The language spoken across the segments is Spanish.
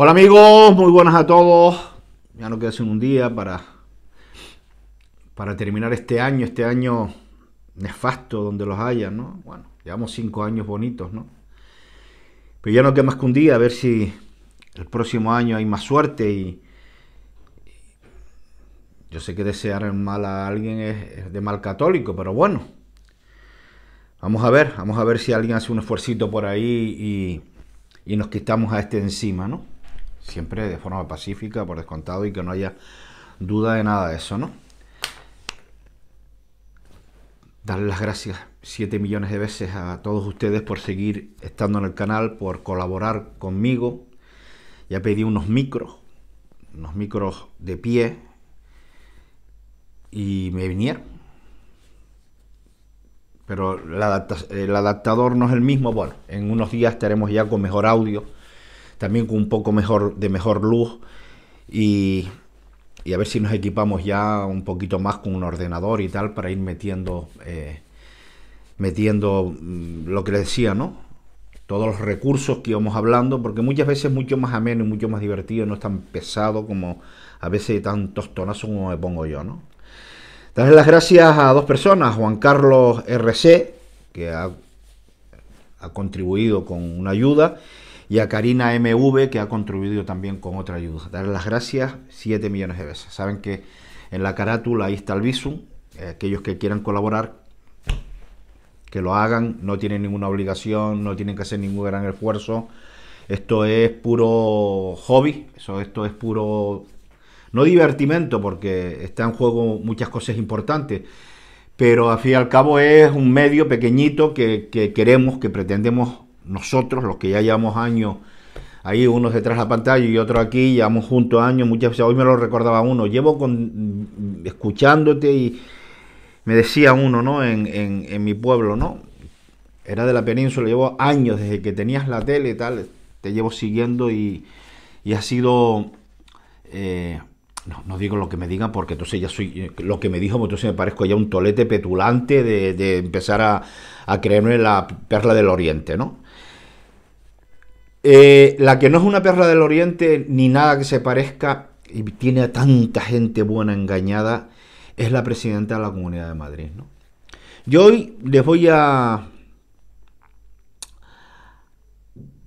Hola amigos, muy buenas a todos. Ya no queda sino un día para, para terminar este año, este año nefasto donde los haya, ¿no? Bueno, llevamos cinco años bonitos, ¿no? Pero ya no queda más que un día, a ver si el próximo año hay más suerte y... Yo sé que desear el mal a alguien es, de mal católico, pero bueno. Vamos a ver, vamos a ver si alguien hace un esfuercito por ahí y, y nos quitamos a este encima, ¿no? siempre de forma pacífica, por descontado, y que no haya duda de nada de eso, ¿no? Darle las gracias 7 millones de veces a todos ustedes por seguir estando en el canal, por colaborar conmigo. Ya pedí unos micros, unos micros de pie, y me vinieron. Pero el adaptador no es el mismo. Bueno, en unos días estaremos ya con mejor audio también con un poco mejor, de mejor luz y, a ver si nos equipamos ya un poquito más con un ordenador y tal para ir metiendo, eh, metiendo mm, lo que les decía, ¿no? Todos los recursos que íbamos hablando, porque muchas veces es mucho más ameno y mucho más divertido, no es tan pesado como a veces tantos tonazos como me pongo yo, ¿no? Darles las gracias a dos personas, Juan Carlos RC, que ha, ha contribuido con una ayuda, y a Karina MV, que ha contribuido también con otra ayuda. Darles las gracias 7 millones de veces. Saben que en la carátula ahí está el visum. Eh, aquellos que quieran colaborar, que lo hagan. No tienen ninguna obligación, no tienen que hacer ningún gran esfuerzo. Esto es puro hobby, eso, esto es puro, no divertimento, porque está en juego muchas cosas importantes, pero al fin y al cabo es un medio pequeñito que queremos, que pretendemos nosotros, los que ya llevamos años ahí unos detrás de la pantalla y otro aquí, llevamos juntos años, muchas veces, hoy me lo recordaba uno, llevo con, escuchándote y me decía uno, ¿no? En, en, mi pueblo, ¿no? Era de la península, llevo años desde que tenías la tele y tal, te llevo siguiendo y, y ha sido eh, no, no digo lo que me digan porque entonces ya soy. Lo que me dijo, pues entonces me parezco ya un tolete petulante de, empezar a, creerme la perla del Oriente, ¿no? Eh, la que no es una perla del Oriente ni nada que se parezca y tiene a tanta gente buena engañada es la presidenta de la Comunidad de Madrid, ¿no? Yo hoy les voy a,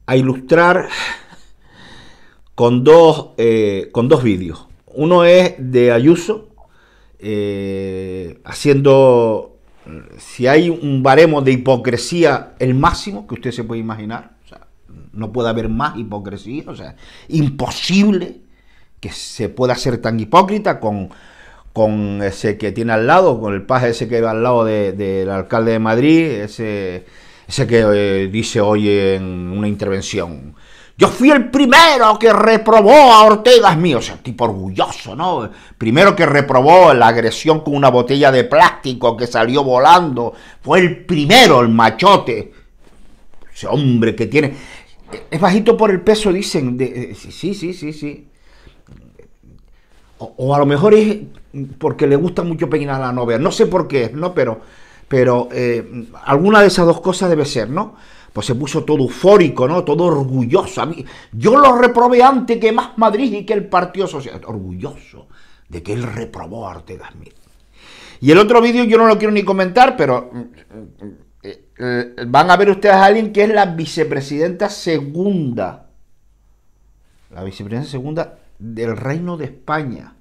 a ilustrar con dos, eh, con dos vídeos. Uno es de Ayuso, eh, haciendo, si hay un baremo de hipocresía, el máximo que usted se puede imaginar. no puede haber más hipocresía, o sea, imposible que se pueda ser tan hipócrita con, con ese que tiene al lado, con el paje ese que va al lado del alcalde de Madrid, ese, ese que eh, dice hoy en una intervención. Yo fui el primero que reprobó a Ortega, es mío, sea, tipo orgulloso, ¿no? Primero que reprobó la agresión con una botella de plástico que salió volando. Fue el primero, el machote. Ese hombre que tiene... Es bajito por el peso, dicen. De... Eh, sí, sí, sí, sí. O, a lo mejor es porque le gusta mucho peinar la novia, No sé por qué, ¿no? Pero, pero eh, alguna de esas dos cosas debe ser, ¿no? pues se puso todo eufórico, ¿no? Todo orgulloso. A mí, yo lo reprobé antes que más Madrid y que el Partido Social. Orgulloso de que él reprobó a Ortega Smith. Y el otro vídeo yo no lo quiero ni comentar, pero mm, mm, mm, eh, van a ver ustedes a alguien que es la vicepresidenta segunda. La vicepresidenta segunda del Reino de España.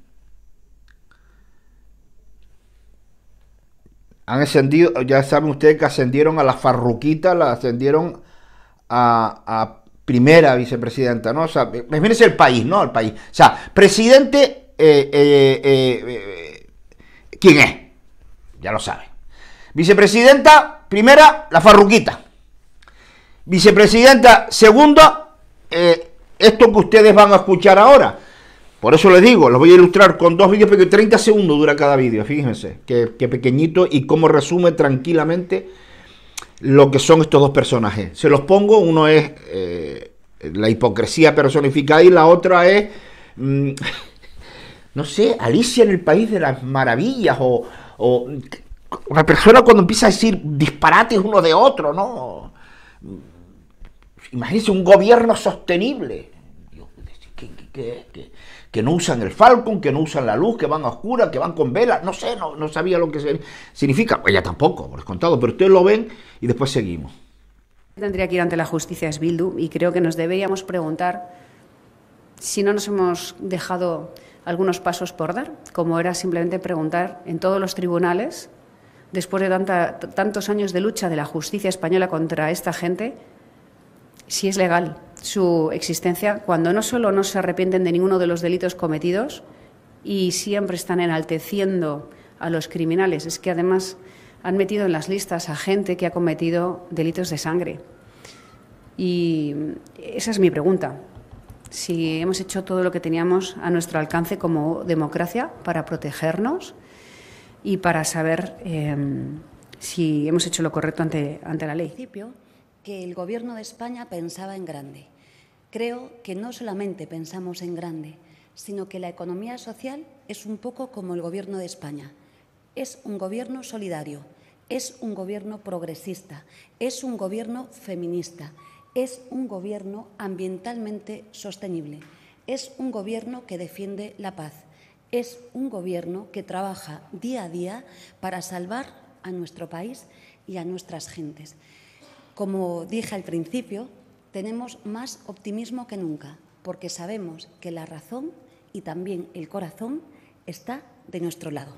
Han ascendido, ya saben ustedes que ascendieron a la farruquita, la ascendieron a, primera vicepresidenta, ¿no? O sea, imagínense el país, ¿no? El país. O sea, presidente, eh, eh, eh, ¿quién es? Ya lo saben. Vicepresidenta, primera, la farruquita. Vicepresidenta, segunda, esto que ustedes van a escuchar ahora. Por eso les digo, los voy a ilustrar con dos vídeos, porque 30 segundos dura cada vídeo, fíjense, Qué pequeñito y cómo resume tranquilamente lo que son estos dos personajes. Se los pongo, uno es eh, la hipocresía personificada y la otra es, mm, no sé, Alicia en el País de las Maravillas o, una persona cuando empieza a decir disparates uno de otro, ¿no? Imagínense un gobierno sostenible. ¿qué, qué, qué, que no usan el Falcon, que no usan la luz, que van a oscuras, que van con velas, no sé, no, no sabía lo que significa. Ella pues tampoco, por contado, pero ustedes lo ven y después seguimos. Tendría que ir ante la justicia es Bildu y creo que nos deberíamos preguntar si no nos hemos dejado algunos pasos por dar, como era simplemente preguntar en todos los tribunales, después de tantos años de lucha de la justicia española contra esta gente, si es legal su existencia cuando no solo no se arrepienten de ninguno de los delitos cometidos y siempre están enalteciendo a los criminales, es que además han metido en las listas a gente que ha cometido delitos de sangre. Y esa es mi pregunta. Si hemos hecho todo lo que teníamos a nuestro alcance como democracia para protegernos y para saber eh, si hemos hecho lo correcto ante, ante la ley que el Gobierno de España pensaba en grande. Creo que no solamente pensamos en grande, sino que la economía social es un poco como el Gobierno de España. Es un Gobierno solidario, es un Gobierno progresista, es un Gobierno feminista, es un Gobierno ambientalmente sostenible, es un Gobierno que defiende la paz, es un Gobierno que trabaja día a día para salvar a nuestro país y a nuestras gentes. Como dije al principio, tenemos más optimismo que nunca, porque sabemos que la razón y también el corazón está de nuestro lado.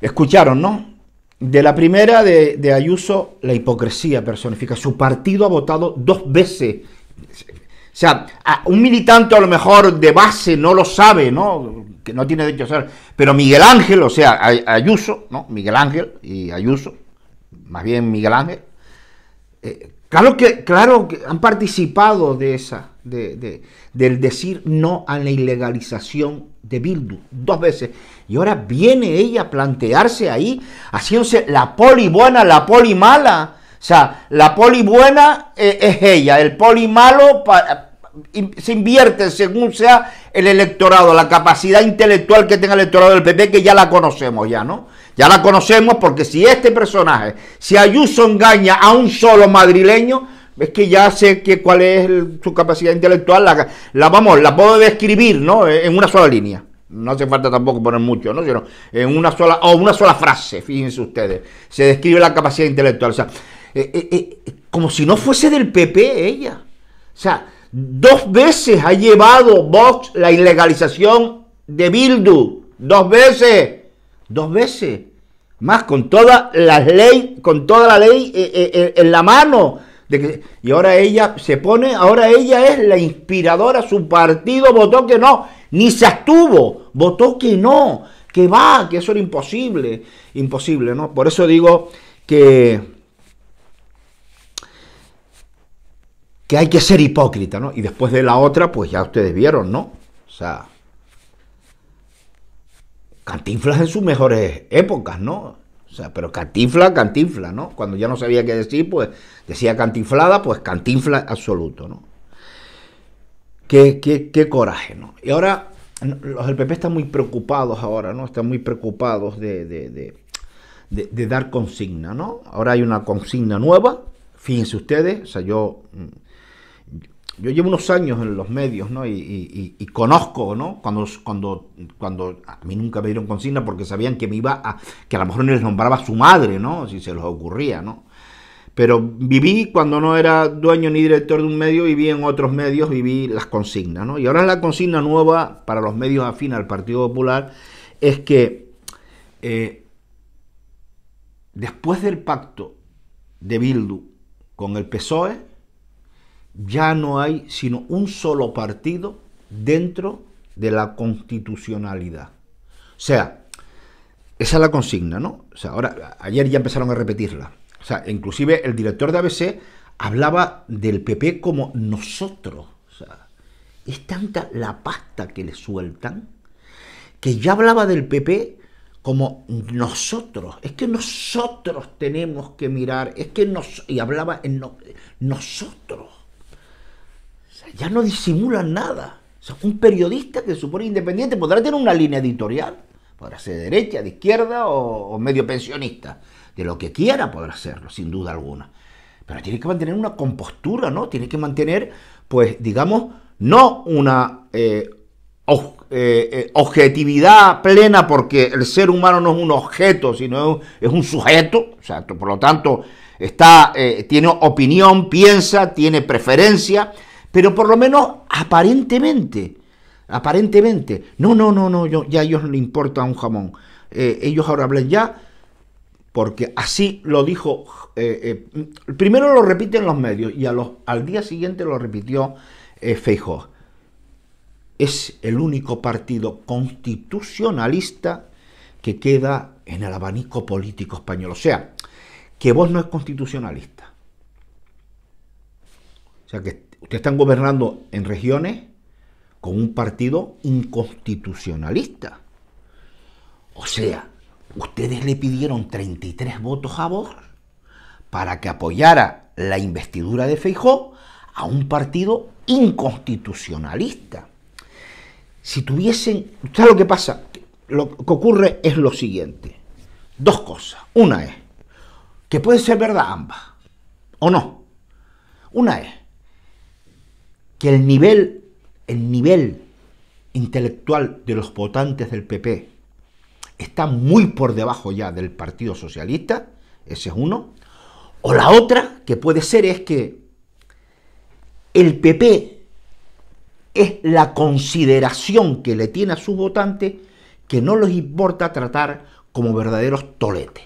Escucharon, ¿no? De la primera de, Ayuso, la hipocresía personifica. Su partido ha votado dos veces. O sea, un militante a lo mejor de base no lo sabe, ¿no? Que no tiene derecho a ser, Pero Miguel Ángel, o sea, Ayuso, ¿no? Miguel Ángel y Ayuso, más bien Miguel Ángel, eh, claro, que, claro que han participado de esa, de, del decir no a la ilegalización de Bildu, dos veces. Y ahora viene ella a plantearse ahí, haciéndose la poli buena, la poli mala. O sea, la poli buena eh, es ella, el poli malo se invierte según sea el electorado, la capacidad intelectual que tenga el electorado del PP, que ya la conocemos ya, ¿no? Ya la conocemos porque si este personaje, si Ayuso engaña a un solo madrileño, es que ya sé que cuál es su capacidad intelectual, la, vamos, la puedo describir, ¿no? Eh, en una sola línea. No hace falta tampoco poner mucho, ¿no? Sino en una sola, o una sola frase, fíjense ustedes. Se describe la capacidad intelectual. O sea, eh, eh, como si no fuese del PP ella. O sea, dos veces ha llevado Vox la ilegalización de Bildu. Dos veces. Dos veces. Más con toda la ley, con toda la ley eh, eh, eh, en la mano. De que, y ahora ella se pone, ahora ella es la inspiradora, su partido votó que no, ni se abstuvo, votó que no, que va, que eso era imposible, imposible, ¿no? Por eso digo que... que hay que ser hipócrita, ¿no? Y después de la otra, pues ya ustedes vieron, ¿no? O sea, Cantinflas en sus mejores épocas, ¿no? O sea, pero cantifla, cantinfla, ¿no? Cuando ya no sabía qué decir, pues decía cantiflada, pues cantinfla absoluto, ¿no? Qué, qué, coraje, ¿no? Y ahora los del PP están muy preocupados ahora, ¿no? Están muy preocupados de, de dar consigna, ¿no? Ahora hay una consigna nueva, fíjense ustedes, o sea, yo mm, yo llevo unos años en los medios, ¿no? Y, conozco, ¿no? Cuando, cuando, cuando a mí nunca me dieron consigna porque sabían que me iba a, que a lo mejor no les nombraba su madre, ¿no? Si se les ocurría, ¿no? Pero viví cuando no era dueño ni director de un medio, viví en otros medios, viví las consignas, ¿no? Y ahora la consigna nueva para los medios afines al Partido Popular es que eh, después del pacto de Bildu con el PSOE, ya no hay sino un solo partido dentro de la constitucionalidad. O sea, esa es la consigna, ¿no? O sea, ahora, ayer ya empezaron a repetirla. O sea, inclusive el director de ABC hablaba del PP como nosotros. O sea, es tanta la pasta que le sueltan que ya hablaba del PP como nosotros. Es que nosotros tenemos que mirar. Es que nos... Y hablaba en nosotros ya no disimulan nada. un periodista que se supone independiente podrá tener una línea editorial, podrá ser de derecha, de izquierda o, medio pensionista, de lo que quiera podrá serlo, sin duda alguna. Pero tiene que mantener una compostura, ¿no? Tiene que mantener, pues, digamos, no una eh, eh, eh, objetividad plena porque el ser humano no es un objeto, sino es un sujeto, por lo tanto, está, tiene opinión, piensa, tiene preferencia, pero por lo menos aparentemente, aparentemente, no, no, no, no, ya a ellos no les importa un jamón. Eh, ellos ahora hablen ya, porque así lo dijo, eh, eh, primero lo repiten los medios y al día siguiente lo repitió Feijóo. Es el único partido constitucionalista que queda en el abanico político español. O sea, que vos no es constitucionalista. O sea, que ustedes están gobernando en regiones con un partido inconstitucionalista. O sea, ustedes le pidieron 33 votos a favor para que apoyara la investidura de Feijó a un partido inconstitucionalista. Si tuviesen, ¿sabes lo que pasa? Lo que ocurre es lo siguiente. Dos cosas. Una es que puede ser verdad ambas, o no. Una es que el nivel, el nivel intelectual de los votantes del PP está muy por debajo ya del Partido Socialista, ese es uno, o la otra que puede ser es que el PP es la consideración que le tiene a sus votantes que no les importa tratar como verdaderos toletes.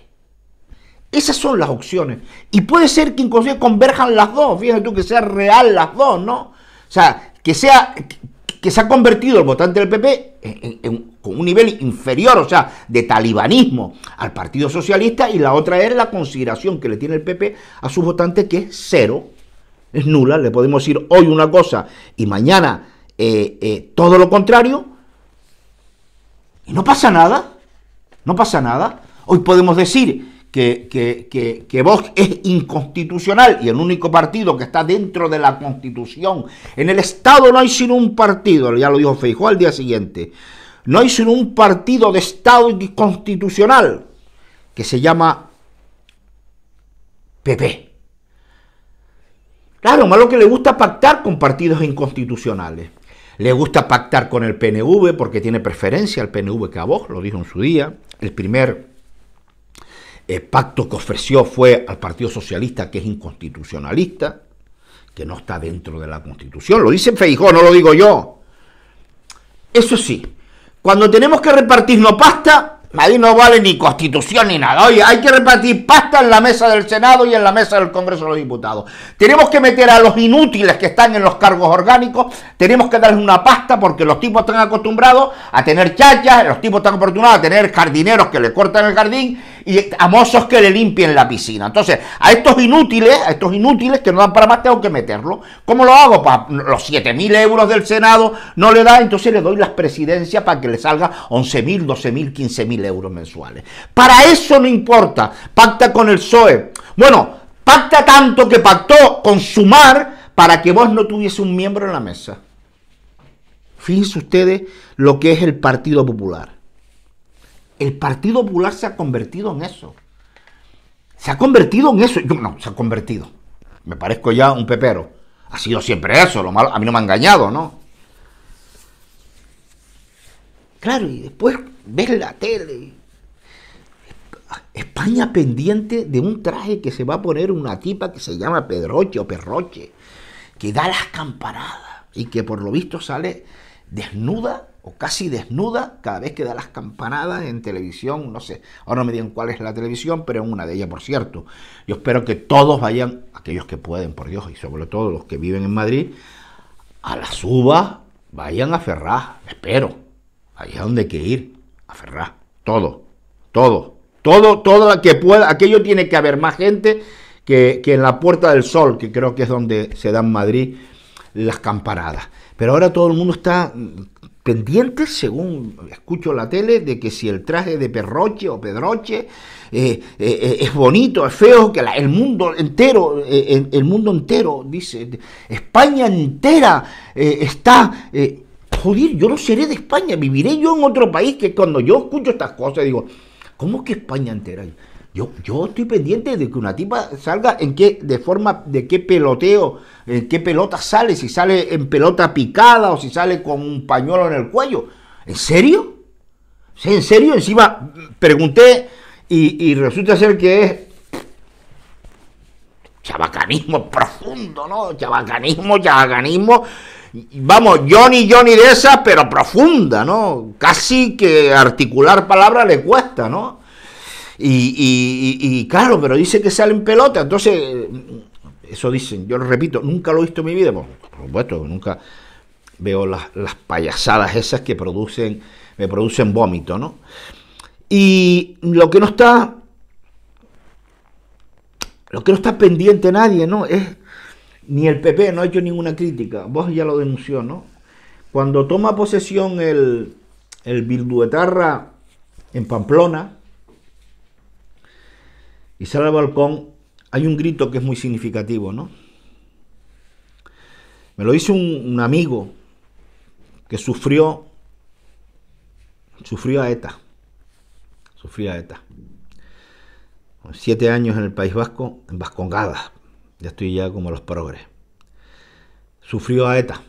Esas son las opciones. Y puede ser que inclusive converjan las dos, fíjate tú que sea real las dos, ¿no? O sea, que, sea, que se ha convertido el votante del PP con un nivel inferior, o sea, de talibanismo al Partido Socialista, y la otra es la consideración que le tiene el PP a su votante, que es cero, es nula, le podemos decir hoy una cosa y mañana eh, eh, todo lo contrario, y no pasa nada, no pasa nada. Hoy podemos decir que, que, es inconstitucional y el único partido que está dentro de la constitución. En el Estado no hay sino un partido, ya lo dijo Feijó al día siguiente, no hay sino un partido de Estado inconstitucional que se llama PP. Claro, malo que le gusta pactar con partidos inconstitucionales. Le gusta pactar con el PNV porque tiene preferencia al PNV que a Vox, lo dijo en su día. El primer el eh, pacto que ofreció fue al Partido Socialista, que es inconstitucionalista, que no está dentro de la Constitución. Lo dice Feijó, no lo digo yo. Eso sí, cuando tenemos que repartirnos pasta, ahí no vale ni constitución ni nada. Oye, hay que repartir pasta en la mesa del Senado y en la mesa del Congreso de los Diputados. Tenemos que meter a los inútiles que están en los cargos orgánicos, tenemos que darles una pasta porque los tipos están acostumbrados a tener chachas, los tipos están acostumbrados a tener jardineros que le cortan el jardín y a mozos que le limpien la piscina. Entonces, a estos inútiles, a estos inútiles que no dan para más, tengo que meterlo. ¿Cómo lo hago? para pues, los 7.000 euros del Senado no le da, entonces le doy las presidencias para que le salga 11.000, 12.000, 15.000 euros mensuales. Para eso no importa, pacta con el PSOE. Bueno, pacta tanto que pactó con Sumar para que vos no tuviese un miembro en la mesa. Fíjense ustedes lo que es el Partido Popular. El Partido Popular se ha convertido en eso. Se ha convertido en eso. no, se ha convertido. Me parezco ya un pepero. Ha sido siempre eso. a mí no me ha engañado, ¿no? Claro, y después ves la tele. España pendiente de un traje que se va a poner una tipa que se llama Pedroche o Perroche, que da las campanadas y que por lo visto sale desnuda o casi desnuda cada vez que da las campanadas en televisión, no sé, ahora no me digan cuál es la televisión, pero es una de ellas, por cierto. Yo espero que todos vayan, aquellos que pueden, por Dios, y sobre todo los que viven en Madrid, a la Suba, vayan a Ferraz, espero, es donde hay que ir, a Ferraz, todo, todo, todo, todo lo que pueda, aquello tiene que haber más gente que, en la Puerta del Sol, que creo que es donde se dan en Madrid las campanadas. Pero ahora todo el mundo está pendientes, según escucho la tele, de que si el traje de Perroche o Pedroche eh, eh, eh, es bonito, es feo, que el mundo entero, el mundo entero, dice, España entera está... joder, yo no seré de España, viviré yo en otro país que cuando yo escucho estas cosas digo, ¿cómo que España entera? Yo, yo estoy pendiente de que una tipa salga en qué, de forma, de qué peloteo, en qué pelota sale, si sale en pelota picada o si sale con un pañuelo en el cuello. ¿En serio? ¿En serio? Encima pregunté y, resulta ser que es chavacanismo profundo, ¿no? Chavacanismo, chabacanismo. Vamos, Johnny, Johnny de esa, pero profunda, ¿no? Casi que articular palabras le cuesta, ¿no? Y, claro, pero dice que salen pelotas, entonces, eso dicen, yo lo repito, nunca lo he visto en mi vida, por, supuesto, nunca veo las, payasadas esas que producen, me producen vómito, ¿no? Y lo que no está, lo que no está pendiente nadie, ¿no? Es, ni el PP no ha hecho ninguna crítica, vos ya lo denunció, ¿no? Cuando toma posesión el, el Bilduetarra en Pamplona, y sale al balcón, hay un grito que es muy significativo, ¿no? Me lo hizo un, amigo que sufrió, sufrió a ETA, sufrió a ETA. Siete años en el País Vasco, en Vascongada, ya estoy ya como los progres. Sufrió a ETA.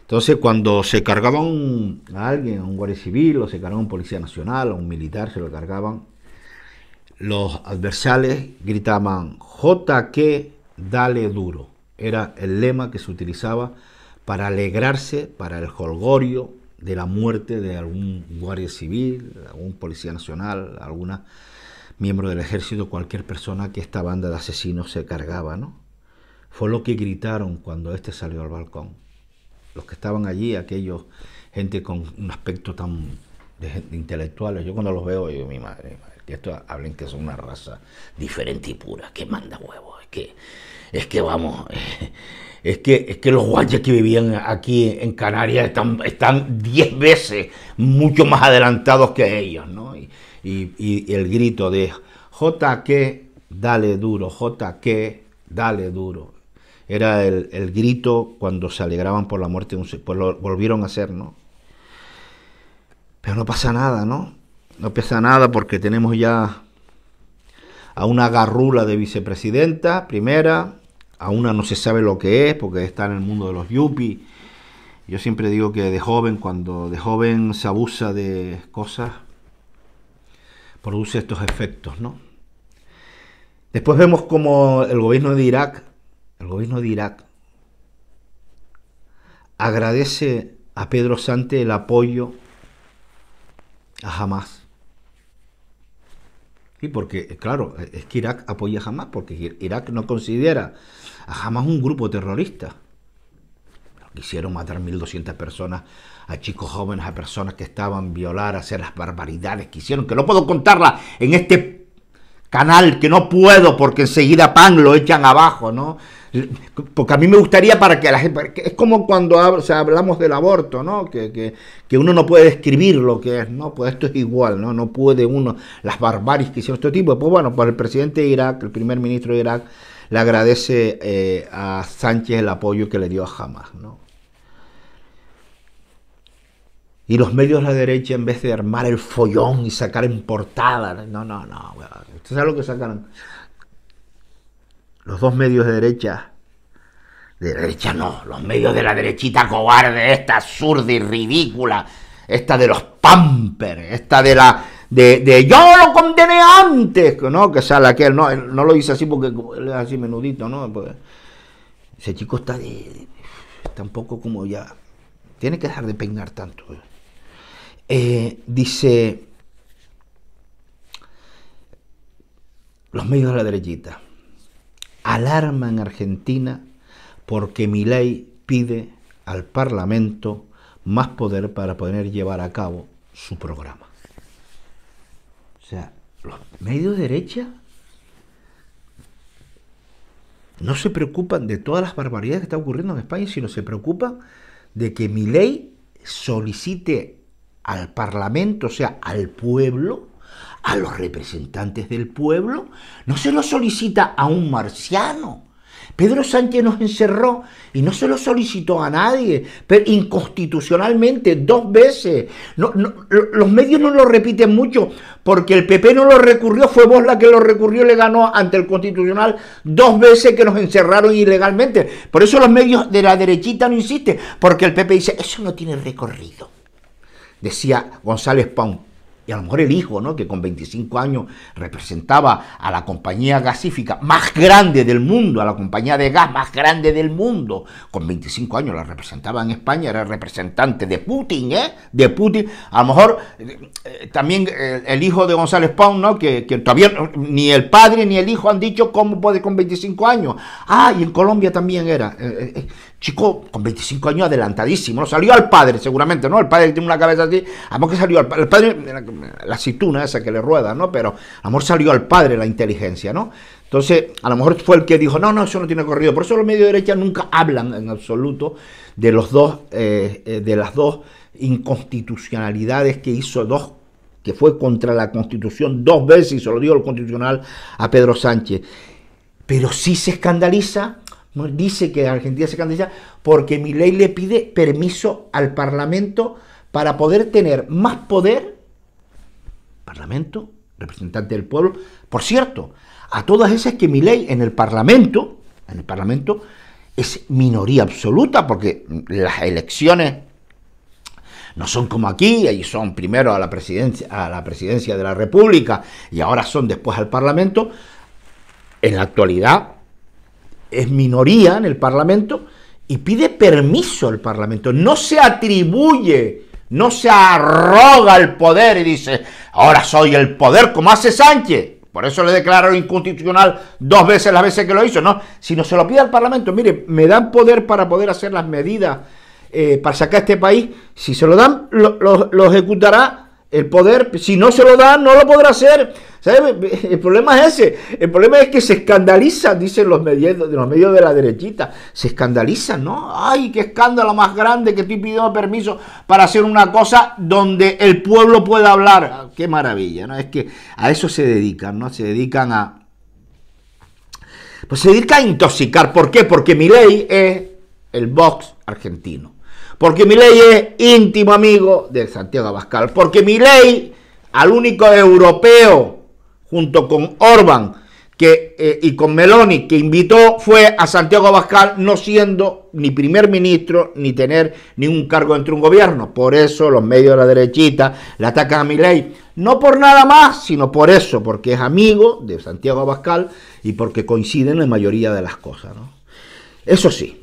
Entonces, cuando se cargaban a alguien, a un guardia civil, o se cargaba a un policía nacional, a un militar, se lo cargaban, los adversales gritaban JQ, dale duro. Era el lema que se utilizaba para alegrarse, para el holgorio de la muerte de algún guardia civil, algún policía nacional, alguna miembro del ejército, cualquier persona que esta banda de asesinos se cargaba, ¿no? Fue lo que gritaron cuando este salió al balcón. Los que estaban allí, aquellos gente con un aspecto tan intelectual. intelectuales, yo cuando los veo, yo mi madre, mi madre que esto hablen que son una raza diferente y pura, que manda huevos, es que, es que vamos, eh, es que, es que los guayas que vivían aquí en Canarias están, están diez veces mucho más adelantados que ellos, ¿no? Y, el grito de JQ, dale duro, JQ, dale duro. Era el, el, grito cuando se alegraban por la muerte de un... Pues lo volvieron a hacer, ¿no? Pero no pasa nada, ¿no? No pesa nada porque tenemos ya a una garrula de vicepresidenta, primera, a una no se sabe lo que es porque está en el mundo de los yuppies. Yo siempre digo que de joven, cuando de joven se abusa de cosas, produce estos efectos, ¿no? Después vemos como el gobierno de Irak, el gobierno de Irak, agradece a Pedro Sante el apoyo a Hamas porque, eh, claro, e, es que Irak apoya a Hamas, porque Irak no considera a Hamas un grupo terrorista. Quisieron matar 1.200 personas, a chicos jóvenes, a personas que estaban violar, hacer las barbaridades que hicieron, que no puedo contarla en este canal, que no puedo porque enseguida pan lo echan abajo, ¿no? Porque a mí me gustaría para que la gente... Es como cuando hablamos del aborto, ¿no? Que, uno no puede describir lo que es, ¿no? Pues esto es igual, ¿no? No puede uno... Las barbaries que hicieron este tipo. Pues bueno, pues el presidente de Irak, el primer ministro de Irak, le agradece eh, a Sánchez el apoyo que le dio a Hamas, ¿no? Y los medios de la derecha, en vez de armar el follón y sacar en portada, no, no, no, usted sabe lo que sacaron. Los dos medios de derecha, derecha no, los medios de la derechita cobarde, esta zurda y ridícula, esta de los pampers, esta de la, de, de, yo lo condené antes, ¿no? Que sale aquel, no, no lo hice así porque él es así menudito, ¿no? Pues, ese chico está de, está como ya, tiene que dejar de peinar tanto. Eh, dice, los medios de la derechita alarman Argentina porque mi ley pide al Parlamento más poder para poder llevar a cabo su programa. O sea, los medios de derecha no se preocupan de todas las barbaridades que están ocurriendo en España, sino se preocupan de que mi ley solicite al Parlamento, o sea, al pueblo, a los representantes del pueblo, no se lo solicita a un marciano. Pedro Sánchez nos encerró y no se lo solicitó a nadie, pero inconstitucionalmente dos veces. los medios no lo repiten mucho porque el PP no lo recurrió, fue vos la que lo recurrió, le ganó ante el constitucional dos veces que nos encerraron ilegalmente. Por eso los medios de la derechita no insisten, porque el PP dice, eso no tiene recorrido decía González Pau, y a lo mejor el hijo, ¿no? que con 25 años representaba a la compañía gasífica más grande del mundo, a la compañía de gas más grande del mundo, con 25 años la representaba en España, era representante de Putin, ¿eh? de Putin, a lo mejor eh, eh, también eh, el hijo de González Pau, ¿no? Que, todavía ni el padre ni el hijo han dicho cómo puede con 25 años. Ah, y en Colombia también era. Chico, con 25 años adelantadísimo, ¿no? Salió al padre, seguramente, ¿no? El padre tiene una cabeza así. Amor que salió al padre. El padre, la, cituna esa que le rueda, ¿no? Pero amor salió al padre la inteligencia, ¿no? Entonces, a lo mejor fue el que dijo, no, no, eso no tiene corrido. Por eso los medios de derecha nunca hablan en absoluto de los dos, eh, eh, de las dos inconstitucionalidades que hizo dos que fue contra la Constitución dos veces y se lo dio el Constitucional a Pedro Sánchez. Pero sí se escandaliza dice que Argentina se candidata porque mi ley le pide permiso al Parlamento para poder tener más poder. Parlamento, representante del pueblo. Por cierto, a todas esas que mi ley en el Parlamento, en el Parlamento, es minoría absoluta porque las elecciones no son como aquí, ahí son primero a la presidencia, a la presidencia de la República y ahora son después al Parlamento. En la actualidad, es minoría en el Parlamento y pide permiso al Parlamento. No se atribuye, no se arroga el poder y dice, ahora soy el poder como hace Sánchez. Por eso le declaro inconstitucional dos veces las veces que lo hizo, ¿no? Si no se lo pide al Parlamento, mire, me dan poder para poder hacer las medidas eh, para sacar este país. Si se lo dan, lo, lo ejecutará el poder, si no se lo dan, no lo podrá hacer. El problema es ese. El problema es que se escandalizan, dicen los medios, los medios de la derechita. Se escandalizan, ¿no? ¡Ay, qué escándalo más grande que estoy pidiendo permiso para hacer una cosa donde el pueblo pueda hablar! Ah, ¡Qué maravilla! ¿no? Es que a eso se dedican, ¿no? Se dedican a. Pues se dedican a intoxicar. ¿Por qué? Porque mi ley es el Vox argentino. Porque mi ley es íntimo amigo de Santiago Abascal. Porque mi ley, al único europeo, junto con Orban que, eh, y con Meloni, que invitó fue a Santiago Abascal, no siendo ni primer ministro ni tener ningún cargo entre un gobierno. Por eso los medios de la derechita le atacan a mi ley. No por nada más, sino por eso, porque es amigo de Santiago Abascal y porque coinciden en la mayoría de las cosas. Eso sí,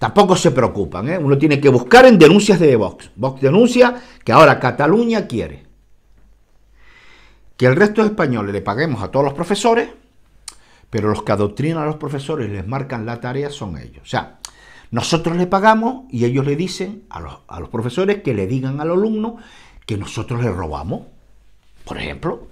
tampoco se preocupan. ¿eh? Uno tiene que buscar en denuncias de Vox. Vox denuncia que ahora Cataluña quiere que el resto de españoles le paguemos a todos los profesores, pero los que adoctrinan a los profesores y les marcan la tarea son ellos. O sea, nosotros le pagamos y ellos le dicen a los, a los profesores que le digan al alumno que nosotros le robamos, por ejemplo,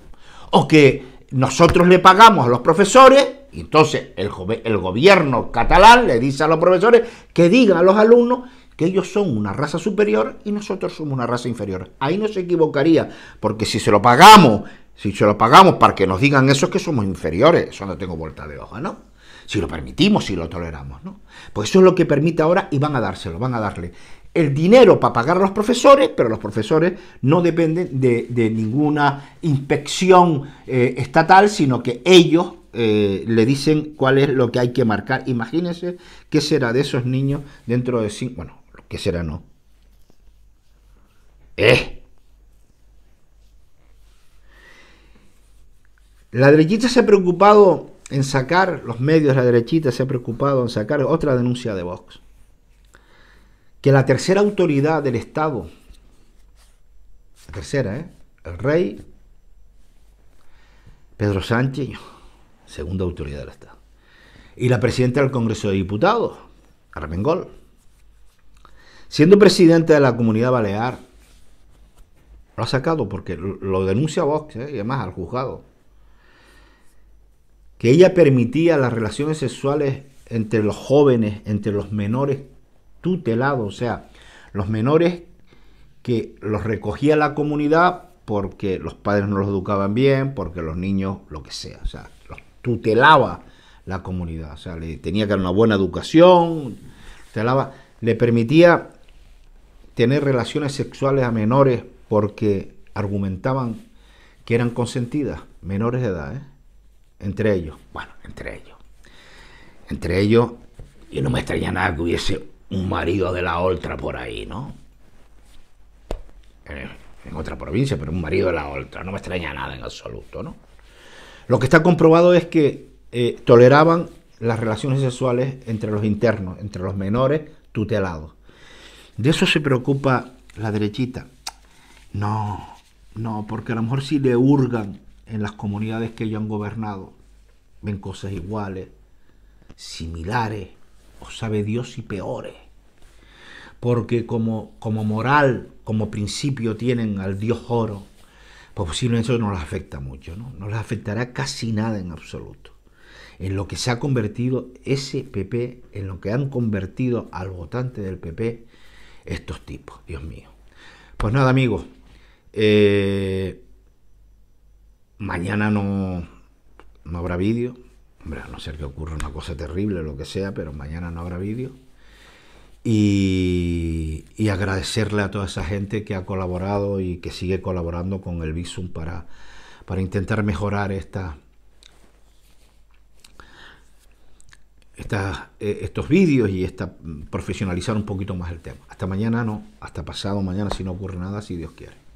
o que nosotros le pagamos a los profesores entonces el, gobierno catalán le dice a los profesores que digan a los alumnos que ellos son una raza superior y nosotros somos una raza inferior. Ahí no se equivocaría, porque si se lo pagamos, si se lo pagamos para que nos digan eso es que somos inferiores, eso no tengo vuelta de hoja, ¿no? Si lo permitimos, si lo toleramos, ¿no? Pues eso es lo que permite ahora y van a dárselo, van a darle el dinero para pagar a los profesores, pero los profesores no dependen de, ninguna inspección eh, estatal, sino que ellos eh, le dicen cuál es lo que hay que marcar. Imagínense qué será de esos niños dentro de cinco. Bueno, qué será no. ¡Eh! La derechita se ha preocupado en sacar, los medios de la derechita se ha preocupado en sacar otra denuncia de Vox. Que la tercera autoridad del Estado, la tercera, ¿eh? El rey, Pedro Sánchez, segunda autoridad del Estado. Y la presidenta del Congreso de Diputados, Armengol. Siendo presidenta de la comunidad balear, lo ha sacado porque lo denuncia Vox ¿eh? y además al juzgado. Que ella permitía las relaciones sexuales entre los jóvenes, entre los menores tutelados, o sea, los menores que los recogía la comunidad porque los padres no los educaban bien, porque los niños, lo que sea. O sea, tutelaba la comunidad. O sea, le tenía que dar una buena educación, tutelaba, le permitía tener relaciones sexuales a menores porque argumentaban que eran consentidas, menores de edad, ¿eh? entre ellos, bueno, entre ellos. Entre ellos, y no me extraña nada que hubiese un marido de la otra por ahí, ¿no? Eh, en otra provincia, pero un marido de la otra, no me extraña nada en absoluto, ¿no? Lo que está comprobado es que eh, toleraban las relaciones sexuales entre los internos, entre los menores tutelados. De eso se preocupa la derechita. No, no, porque a lo mejor si le hurgan en las comunidades que ellos han gobernado, ven cosas iguales, similares, o sabe Dios si peores. Porque como, como moral, como principio tienen al Dios oro, pues no, eso no les afecta mucho, ¿no? no les afectará casi nada en absoluto. En lo que se ha convertido ese PP, en lo que han convertido al votante del PP estos tipos, Dios mío. Pues nada, amigos, eh, mañana no, no habrá vídeo, a no ser que ocurra una cosa terrible o lo que sea, pero mañana no habrá vídeo y, agradecerle a toda esa gente que ha colaborado y que sigue colaborando con el Visum para, para intentar mejorar esta, eh, estos vídeos y esta, mm, profesionalizar un poquito más el tema. Hasta mañana no, hasta pasado mañana si no ocurre nada, si Dios quiere.